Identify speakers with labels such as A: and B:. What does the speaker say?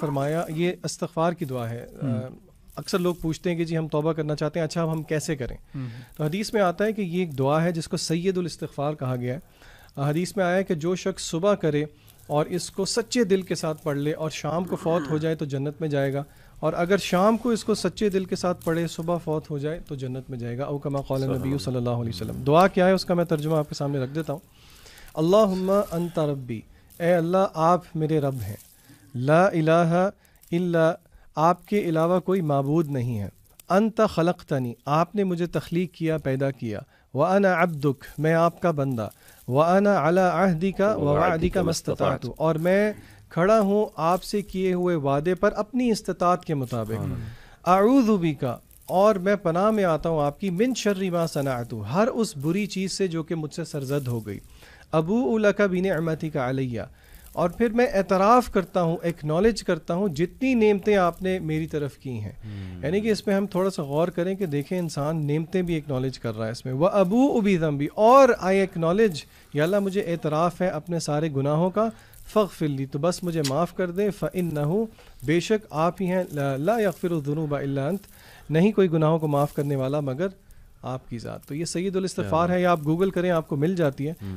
A: फरमाया ये अस्तफार की दुआ है हम्म। अक्सर लोग पूछते हैं कि जी हम तोबा करना चाहते हैं अच्छा अब हम कैसे करें हम्म। तो हदीस में आता है कि ये एक दुआ है जिसको सैदुल इस्तफार कहा गया है हदीस में आया है कि जो शख्स सुबह करे और इसको सच्चे दिल के साथ पढ़ ले और शाम को फौत हो जाए तो जन्नत में जाएगा और अगर शाम को इसको सच्चे दिल के साथ पढ़े सुबह फौत हो जाए तो जन्नत में जाएगा ओ कमा कौल नबी सल्लल्लाहु अलैहि वसल्लम दुआ क्या है उसका मैं तर्जुमा आपके सामने रख देता हूँ अल्लाह अंता रबी ए अल्लाह आप मेरे रब हैं ला इलाहा इल्ला आपके अलावा कोई मबूद नहीं है अंत खलक तनी आपने मुझे तख्लीक किया पैदा किया व अना दुख मैं आपका बंदा व अना अला अहदी का का मस्तात और मैं खड़ा हूँ आपसे किए हुए वादे पर अपनी इस्तात के मुताबिक आऊदुबी का और मैं पनाह में आता हूँ आपकी मिन शर्रीमा सनातु हर उस बुरी चीज़ से जो कि मुझसे सरजद हो गई अबू उलका बिन अमती का अलैया और फिर मैं एतराफ़ करता हूँ एक्नॉलेज करता हूँ जितनी नेमतें आपने मेरी तरफ की हैं hmm. यानी कि इसमें हम थोड़ा सा गौर करें कि देखें इंसान नेमतें भी एक्नॉलेज कर रहा है इसमें वह अबू उबी भी और आई एक्नॉलेज या मुझे एतराफ़ है अपने सारे गुनाहों का फ़ख फिल्ली तो बस मुझे माफ़ कर दें फ़िन न हो बेशक आप ही हैं ला, ला यकफ़िरुजुनूब नहीं कोई गुनाहों को माफ़ करने वाला मगर आपकी ज़ात तो ये सैदुलस्तफ़ार है या आप गूगल करें आपको मिल जाती है hmm.